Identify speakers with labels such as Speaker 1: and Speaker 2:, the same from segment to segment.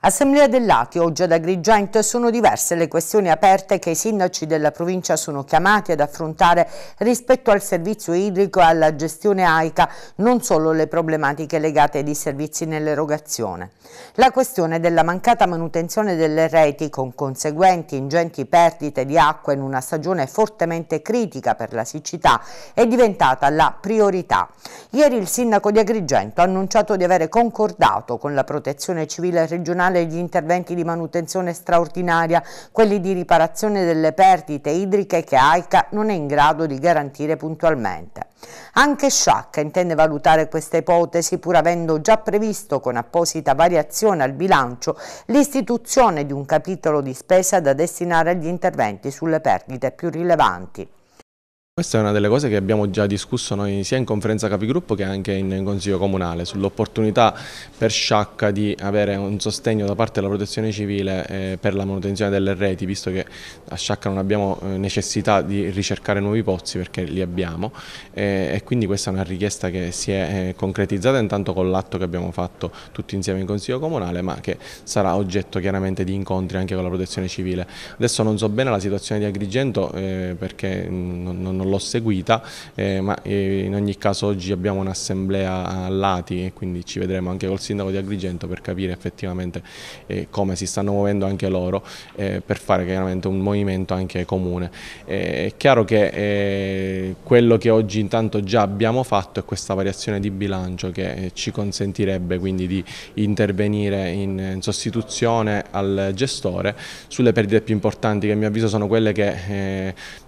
Speaker 1: Assemblea dell'Atio, oggi ad Agrigento, sono diverse le questioni aperte che i sindaci della provincia sono chiamati ad affrontare rispetto al servizio idrico e alla gestione AICA, non solo le problematiche legate ai servizi nell'erogazione. La questione della mancata manutenzione delle reti, con conseguenti ingenti perdite di acqua in una stagione fortemente critica per la siccità, è diventata la priorità. Ieri il sindaco di Agrigento ha annunciato di avere concordato con la protezione civile regionale nazionale gli interventi di manutenzione straordinaria, quelli di riparazione delle perdite idriche che AICA non è in grado di garantire puntualmente. Anche Sciacca intende valutare questa ipotesi pur avendo già previsto con apposita variazione al bilancio l'istituzione di un capitolo di spesa da destinare agli interventi sulle perdite più rilevanti.
Speaker 2: Questa è una delle cose che abbiamo già discusso noi sia in conferenza capigruppo che anche in consiglio comunale sull'opportunità per Sciacca di avere un sostegno da parte della protezione civile eh, per la manutenzione delle reti visto che a Sciacca non abbiamo eh, necessità di ricercare nuovi pozzi perché li abbiamo eh, e quindi questa è una richiesta che si è concretizzata intanto con l'atto che abbiamo fatto tutti insieme in consiglio comunale ma che sarà oggetto chiaramente di incontri anche con la protezione civile. Adesso non so bene la situazione di Agrigento perché mm, non, non non l'ho seguita, eh, ma eh, in ogni caso oggi abbiamo un'assemblea a lati e quindi ci vedremo anche col sindaco di Agrigento per capire effettivamente eh, come si stanno muovendo anche loro eh, per fare chiaramente un movimento anche comune. Eh, è chiaro che eh, quello che oggi intanto già abbiamo fatto è questa variazione di bilancio che ci consentirebbe quindi di intervenire in, in sostituzione al gestore sulle perdite più importanti che a mio avviso sono quelle che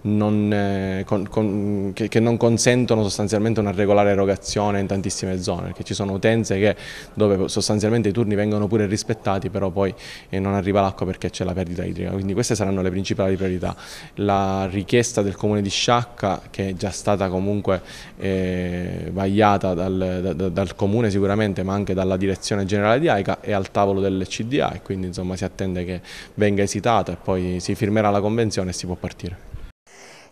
Speaker 2: non, con, con, che, che, non consentono sostanzialmente una regolare erogazione in tantissime zone, perché ci sono utenze che, dove sostanzialmente i turni vengono pure rispettati, però poi eh, non arriva l'acqua perché c'è la perdita idrica, quindi queste saranno le principali priorità. La richiesta del comune di Sciacca, che è già stata comunque eh, vagliata dal, da, dal comune sicuramente, ma anche dalla direzione generale di AICA, è al tavolo del CDA e quindi insomma si attende che venga esitata e poi si firmerà la convenzione e si può partire.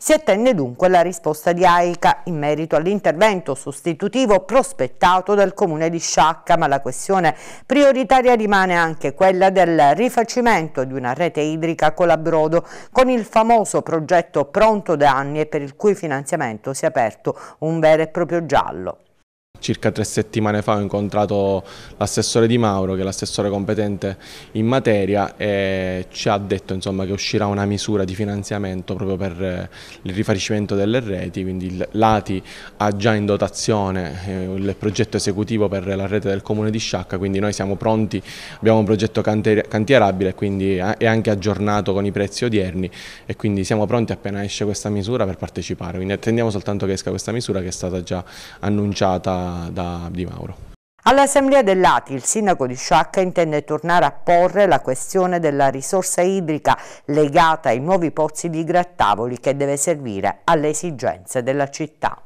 Speaker 1: Si attende dunque la risposta di AICA in merito all'intervento sostitutivo prospettato dal comune di Sciacca, ma la questione prioritaria rimane anche quella del rifacimento di una rete idrica Colabrodo con il famoso progetto Pronto da anni e per il cui finanziamento si è aperto un vero e proprio giallo.
Speaker 2: Circa tre settimane fa ho incontrato l'assessore Di Mauro, che è l'assessore competente in materia, e ci ha detto insomma, che uscirà una misura di finanziamento proprio per eh, il rifacimento delle reti, quindi l'ATI ha già in dotazione eh, il progetto esecutivo per la rete del comune di Sciacca, quindi noi siamo pronti, abbiamo un progetto cantierabile quindi è anche aggiornato con i prezzi odierni e quindi siamo pronti appena esce questa misura per partecipare, quindi attendiamo soltanto che esca questa misura che è stata già annunciata da, Di Mauro.
Speaker 1: All'assemblea dell'ATI il sindaco di Sciacca intende tornare a porre la questione della risorsa idrica legata ai nuovi pozzi di grattavoli che deve servire alle esigenze della città.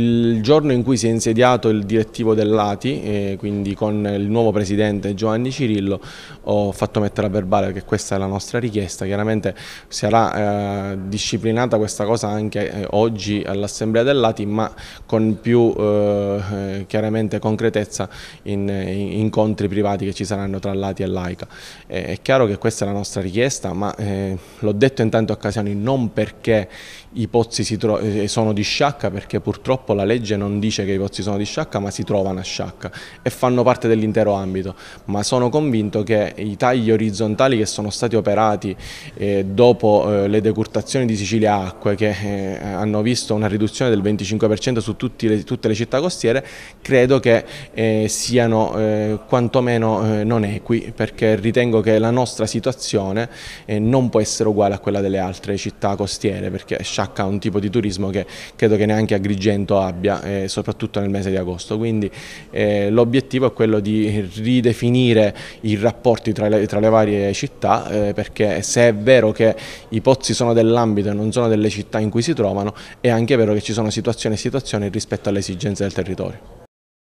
Speaker 2: Il giorno in cui si è insediato il direttivo dell'ATI, eh, quindi con il nuovo presidente Giovanni Cirillo, ho fatto mettere a verbale che questa è la nostra richiesta. Chiaramente sarà eh, disciplinata questa cosa anche eh, oggi all'Assemblea dell'ATI, ma con più eh, eh, concretezza in, in, eh, incontri privati che ci saranno tra l'ATI e l'AICA. è chiaro che questa è la nostra richiesta, ma l'ho detto in tante occasioni, non perché i pozzi sono di sciacca, perché purtroppo purtroppo la legge non dice che i pozzi sono di sciacca ma si trovano a sciacca e fanno parte dell'intero ambito, ma sono convinto che i tagli orizzontali che sono stati operati eh, dopo eh, le decurtazioni di Sicilia Acque che eh, hanno visto una riduzione del 25% su le, tutte le città costiere credo che eh, siano eh, quantomeno eh, non equi perché ritengo che la nostra situazione non può essere uguale a quella delle altre città costiere perché sciacca ha un tipo di turismo che credo che neanche Agrigento contenuto abbia, eh, soprattutto nel mese di agosto. Quindi eh, l'obiettivo è quello di ridefinire i rapporti tra le, tra le varie città, eh, perché se è vero che i pozzi sono dell'ambito e non sono delle città in cui si trovano, è anche vero che ci sono situazioni e situazioni rispetto alle esigenze del territorio.